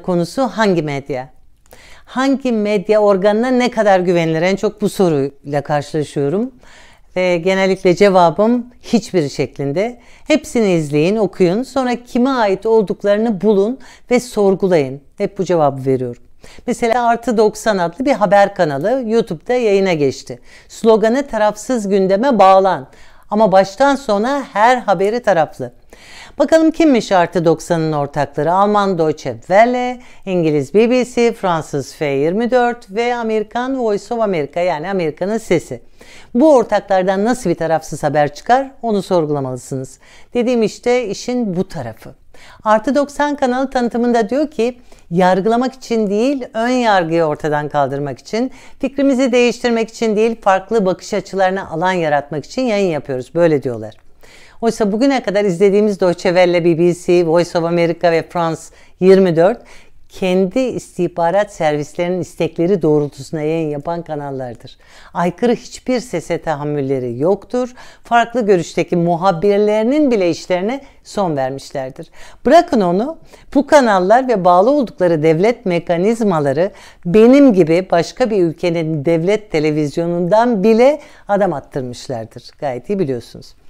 konusu hangi medya? Hangi medya organına ne kadar güvenilir? En çok bu soruyla karşılaşıyorum. Ve genellikle cevabım hiçbir şeklinde. Hepsini izleyin, okuyun. Sonra kime ait olduklarını bulun ve sorgulayın. Hep bu cevabı veriyorum. Mesela Artı 90 adlı bir haber kanalı YouTube'da yayına geçti. Sloganı tarafsız gündeme bağlan. Ama baştan sona her haberi taraflı. Bakalım kimmiş artı 90'ın ortakları? Alman Deutsche Welle, İngiliz BBC, Fransız F24 ve Amerikan Voice of America yani Amerika'nın sesi. Bu ortaklardan nasıl bir tarafsız haber çıkar onu sorgulamalısınız. Dediğim işte işin bu tarafı. Artı 90 kanalı tanıtımında diyor ki yargılamak için değil ön yargıyı ortadan kaldırmak için, fikrimizi değiştirmek için değil farklı bakış açılarına alan yaratmak için yayın yapıyoruz. Böyle diyorlar. Oysa bugüne kadar izlediğimiz Deutsche Welle, BBC, Voice of America ve France 24 kendi istihbarat servislerinin istekleri doğrultusunda yayın yapan kanallardır. Aykırı hiçbir sese tahammülleri yoktur. Farklı görüşteki muhabirlerinin bile işlerine son vermişlerdir. Bırakın onu, bu kanallar ve bağlı oldukları devlet mekanizmaları benim gibi başka bir ülkenin devlet televizyonundan bile adam attırmışlardır. Gayet iyi biliyorsunuz.